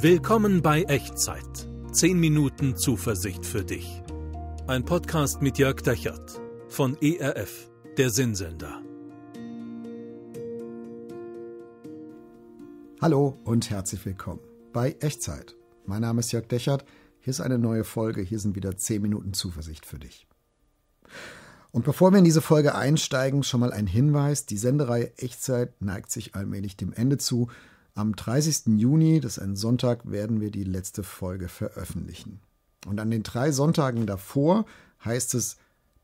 Willkommen bei Echtzeit. 10 Minuten Zuversicht für dich. Ein Podcast mit Jörg Dechert von ERF, der Sinnsender. Hallo und herzlich willkommen bei Echtzeit. Mein Name ist Jörg Dechert. Hier ist eine neue Folge. Hier sind wieder 10 Minuten Zuversicht für dich. Und bevor wir in diese Folge einsteigen, schon mal ein Hinweis. Die Sendereihe Echtzeit neigt sich allmählich dem Ende zu. Am 30. Juni, das ist ein Sonntag, werden wir die letzte Folge veröffentlichen. Und an den drei Sonntagen davor heißt es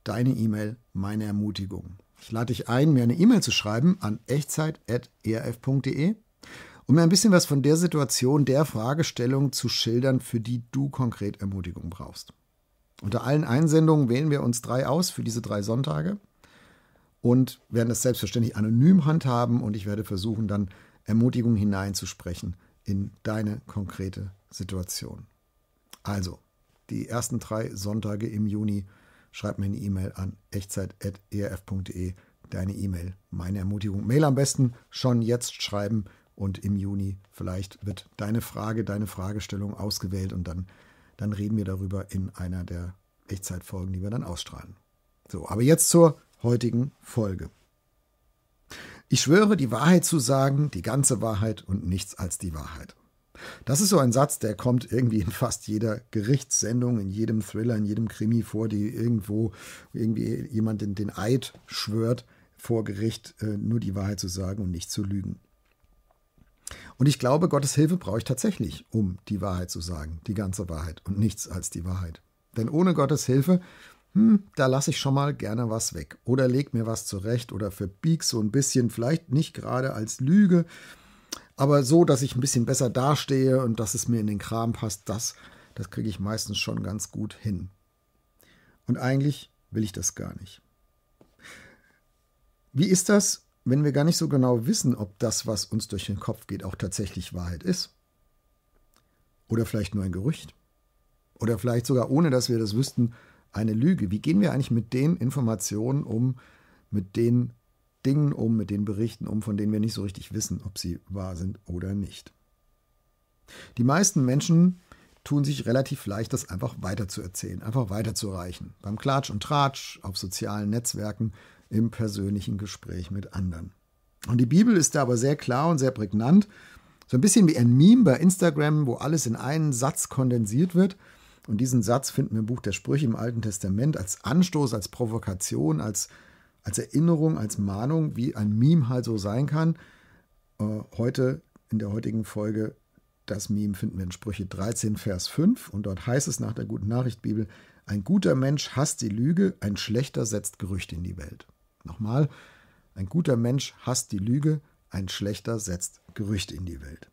Deine E-Mail, meine Ermutigung. Ich lade dich ein, mir eine E-Mail zu schreiben an echtzeit.erf.de um mir ein bisschen was von der Situation, der Fragestellung zu schildern, für die du konkret Ermutigung brauchst. Unter allen Einsendungen wählen wir uns drei aus für diese drei Sonntage und werden das selbstverständlich anonym handhaben und ich werde versuchen, dann Ermutigung hineinzusprechen in deine konkrete Situation. Also, die ersten drei Sonntage im Juni, schreib mir eine E-Mail an echtzeit.erf.de. E, deine E-Mail, meine Ermutigung. Mail am besten schon jetzt schreiben und im Juni vielleicht wird deine Frage, deine Fragestellung ausgewählt und dann, dann reden wir darüber in einer der Echtzeitfolgen, die wir dann ausstrahlen. So, aber jetzt zur heutigen Folge. Ich schwöre, die Wahrheit zu sagen, die ganze Wahrheit und nichts als die Wahrheit. Das ist so ein Satz, der kommt irgendwie in fast jeder Gerichtssendung, in jedem Thriller, in jedem Krimi vor, die irgendwo irgendwie jemand den, den Eid schwört, vor Gericht äh, nur die Wahrheit zu sagen und nicht zu lügen. Und ich glaube, Gottes Hilfe brauche ich tatsächlich, um die Wahrheit zu sagen, die ganze Wahrheit und nichts als die Wahrheit. Denn ohne Gottes Hilfe hm, da lasse ich schon mal gerne was weg oder leg mir was zurecht oder verbieg so ein bisschen, vielleicht nicht gerade als Lüge, aber so, dass ich ein bisschen besser dastehe und dass es mir in den Kram passt, das, das kriege ich meistens schon ganz gut hin. Und eigentlich will ich das gar nicht. Wie ist das, wenn wir gar nicht so genau wissen, ob das, was uns durch den Kopf geht, auch tatsächlich Wahrheit ist? Oder vielleicht nur ein Gerücht? Oder vielleicht sogar ohne, dass wir das wüssten, eine Lüge? Wie gehen wir eigentlich mit den Informationen um, mit den Dingen um, mit den Berichten um, von denen wir nicht so richtig wissen, ob sie wahr sind oder nicht? Die meisten Menschen tun sich relativ leicht, das einfach weiterzuerzählen, einfach weiterzureichen. Beim Klatsch und Tratsch, auf sozialen Netzwerken, im persönlichen Gespräch mit anderen. Und die Bibel ist da aber sehr klar und sehr prägnant. So ein bisschen wie ein Meme bei Instagram, wo alles in einen Satz kondensiert wird. Und diesen Satz finden wir im Buch der Sprüche im Alten Testament als Anstoß, als Provokation, als, als Erinnerung, als Mahnung, wie ein Meme halt so sein kann. Äh, heute, in der heutigen Folge, das Meme finden wir in Sprüche 13, Vers 5. Und dort heißt es nach der Guten Nachricht Bibel, ein guter Mensch hasst die Lüge, ein schlechter setzt Gerüchte in die Welt. Nochmal, ein guter Mensch hasst die Lüge, ein schlechter setzt Gerüchte in die Welt.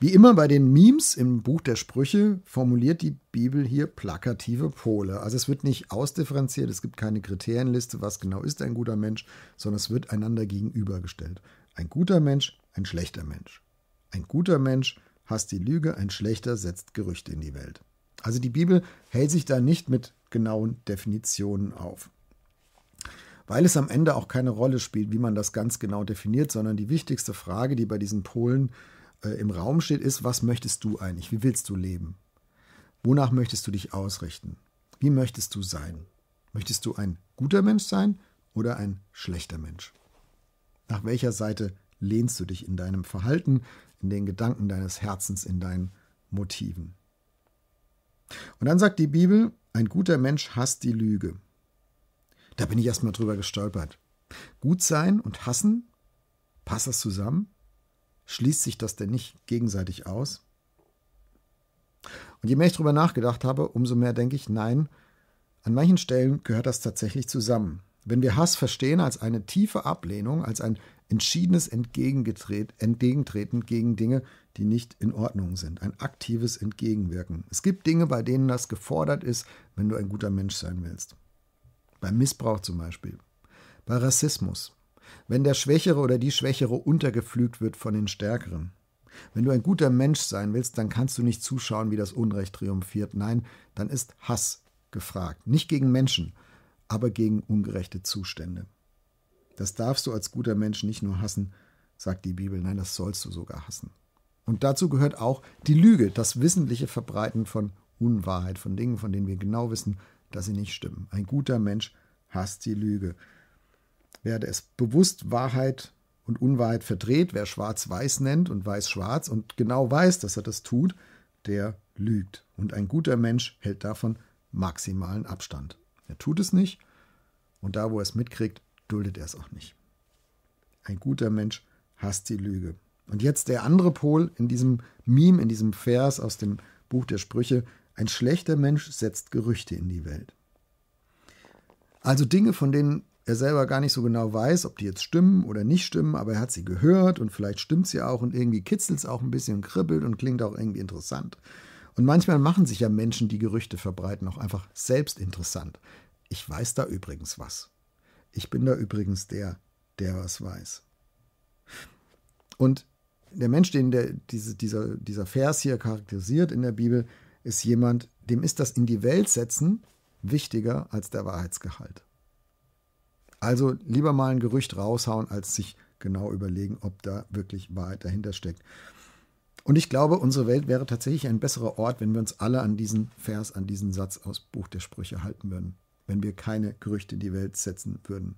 Wie immer bei den Memes im Buch der Sprüche formuliert die Bibel hier plakative Pole. Also es wird nicht ausdifferenziert, es gibt keine Kriterienliste, was genau ist ein guter Mensch, sondern es wird einander gegenübergestellt. Ein guter Mensch, ein schlechter Mensch. Ein guter Mensch hasst die Lüge, ein schlechter setzt Gerüchte in die Welt. Also die Bibel hält sich da nicht mit genauen Definitionen auf. Weil es am Ende auch keine Rolle spielt, wie man das ganz genau definiert, sondern die wichtigste Frage, die bei diesen Polen äh, im Raum steht, ist, was möchtest du eigentlich? Wie willst du leben? Wonach möchtest du dich ausrichten? Wie möchtest du sein? Möchtest du ein guter Mensch sein oder ein schlechter Mensch? Nach welcher Seite lehnst du dich in deinem Verhalten, in den Gedanken deines Herzens, in deinen Motiven? Und dann sagt die Bibel, ein guter Mensch hasst die Lüge. Da bin ich erstmal drüber gestolpert. Gut sein und hassen, passt das zusammen? Schließt sich das denn nicht gegenseitig aus? Und je mehr ich darüber nachgedacht habe, umso mehr denke ich, nein, an manchen Stellen gehört das tatsächlich zusammen. Wenn wir Hass verstehen als eine tiefe Ablehnung, als ein entschiedenes Entgegentreten gegen Dinge, die nicht in Ordnung sind, ein aktives Entgegenwirken. Es gibt Dinge, bei denen das gefordert ist, wenn du ein guter Mensch sein willst. Beim Missbrauch zum Beispiel, bei Rassismus, wenn der Schwächere oder die Schwächere untergepflügt wird von den Stärkeren. Wenn du ein guter Mensch sein willst, dann kannst du nicht zuschauen, wie das Unrecht triumphiert. Nein, dann ist Hass gefragt. Nicht gegen Menschen, aber gegen ungerechte Zustände. Das darfst du als guter Mensch nicht nur hassen, sagt die Bibel, nein, das sollst du sogar hassen. Und dazu gehört auch die Lüge, das wissentliche Verbreiten von Unwahrheit, von Dingen, von denen wir genau wissen, dass sie nicht stimmen. Ein guter Mensch hasst die Lüge werde es bewusst Wahrheit und Unwahrheit verdreht. Wer schwarz-weiß nennt und weiß-schwarz und genau weiß, dass er das tut, der lügt. Und ein guter Mensch hält davon maximalen Abstand. Er tut es nicht und da, wo er es mitkriegt, duldet er es auch nicht. Ein guter Mensch hasst die Lüge. Und jetzt der andere Pol in diesem Meme, in diesem Vers aus dem Buch der Sprüche. Ein schlechter Mensch setzt Gerüchte in die Welt. Also Dinge, von denen er selber gar nicht so genau weiß, ob die jetzt stimmen oder nicht stimmen, aber er hat sie gehört und vielleicht stimmt sie auch und irgendwie kitzelt es auch ein bisschen kribbelt und klingt auch irgendwie interessant. Und manchmal machen sich ja Menschen, die Gerüchte verbreiten, auch einfach selbst interessant. Ich weiß da übrigens was. Ich bin da übrigens der, der was weiß. Und der Mensch, den der, diese, dieser, dieser Vers hier charakterisiert in der Bibel, ist jemand, dem ist das in die Welt setzen wichtiger als der Wahrheitsgehalt. Also lieber mal ein Gerücht raushauen, als sich genau überlegen, ob da wirklich Wahrheit dahinter steckt. Und ich glaube, unsere Welt wäre tatsächlich ein besserer Ort, wenn wir uns alle an diesen Vers, an diesen Satz aus Buch der Sprüche halten würden, wenn wir keine Gerüchte in die Welt setzen würden.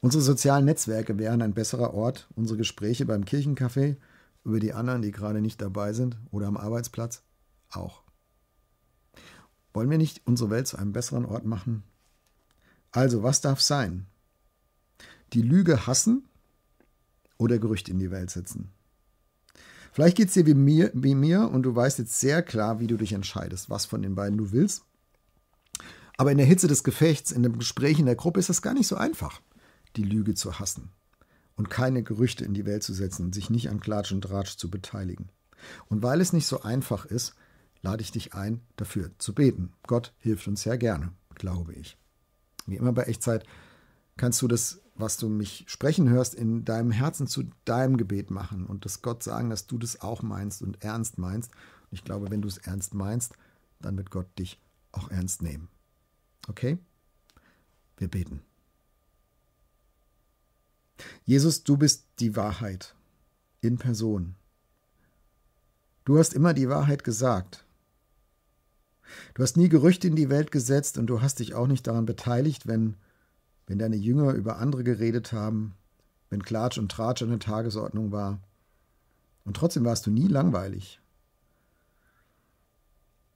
Unsere sozialen Netzwerke wären ein besserer Ort, unsere Gespräche beim Kirchencafé über die anderen, die gerade nicht dabei sind, oder am Arbeitsplatz auch. Wollen wir nicht unsere Welt zu einem besseren Ort machen? Also, was darf sein? Die Lüge hassen oder Gerücht in die Welt setzen? Vielleicht geht es dir wie mir, wie mir und du weißt jetzt sehr klar, wie du dich entscheidest, was von den beiden du willst. Aber in der Hitze des Gefechts, in dem Gespräch in der Gruppe ist das gar nicht so einfach, die Lüge zu hassen und keine Gerüchte in die Welt zu setzen und sich nicht an Klatsch und Ratsch zu beteiligen. Und weil es nicht so einfach ist, lade ich dich ein, dafür zu beten. Gott hilft uns sehr gerne, glaube ich wie immer bei Echtzeit, kannst du das, was du mich sprechen hörst, in deinem Herzen zu deinem Gebet machen und das Gott sagen, dass du das auch meinst und ernst meinst. Und ich glaube, wenn du es ernst meinst, dann wird Gott dich auch ernst nehmen. Okay? Wir beten. Jesus, du bist die Wahrheit in Person. Du hast immer die Wahrheit gesagt. Du hast nie Gerüchte in die Welt gesetzt und du hast dich auch nicht daran beteiligt, wenn, wenn deine Jünger über andere geredet haben, wenn Klatsch und Tratsch an der Tagesordnung war. Und trotzdem warst du nie langweilig.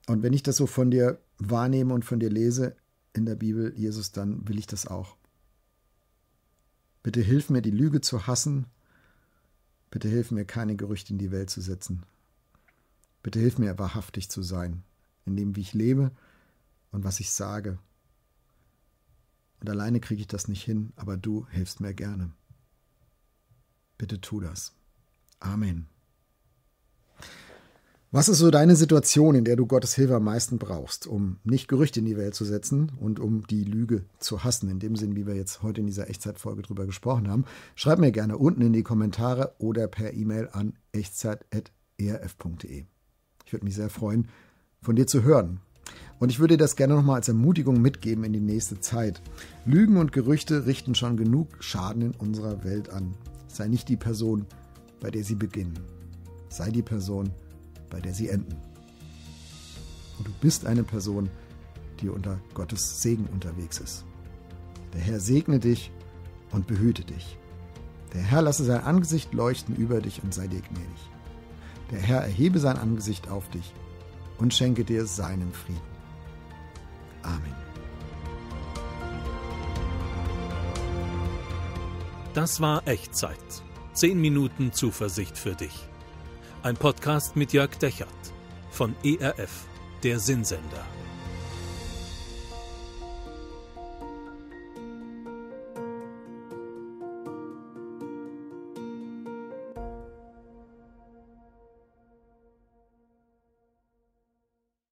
Und wenn ich das so von dir wahrnehme und von dir lese in der Bibel, Jesus, dann will ich das auch. Bitte hilf mir, die Lüge zu hassen. Bitte hilf mir, keine Gerüchte in die Welt zu setzen. Bitte hilf mir, wahrhaftig zu sein in dem, wie ich lebe und was ich sage. Und alleine kriege ich das nicht hin, aber du hilfst mir gerne. Bitte tu das. Amen. Was ist so deine Situation, in der du Gottes Hilfe am meisten brauchst, um nicht Gerüchte in die Welt zu setzen und um die Lüge zu hassen? In dem Sinn, wie wir jetzt heute in dieser Echtzeitfolge drüber gesprochen haben. Schreib mir gerne unten in die Kommentare oder per E-Mail an echtzeit.erf.de. Ich würde mich sehr freuen, von dir zu hören. Und ich würde dir das gerne nochmal als Ermutigung mitgeben in die nächste Zeit. Lügen und Gerüchte richten schon genug Schaden in unserer Welt an. Sei nicht die Person, bei der sie beginnen. Sei die Person, bei der sie enden. Und du bist eine Person, die unter Gottes Segen unterwegs ist. Der Herr segne dich und behüte dich. Der Herr lasse sein Angesicht leuchten über dich und sei dir gnädig. Der Herr erhebe sein Angesicht auf dich und schenke dir seinen Frieden. Amen. Das war Echtzeit. Zehn Minuten Zuversicht für dich. Ein Podcast mit Jörg Dechert von ERF, der Sinnsender.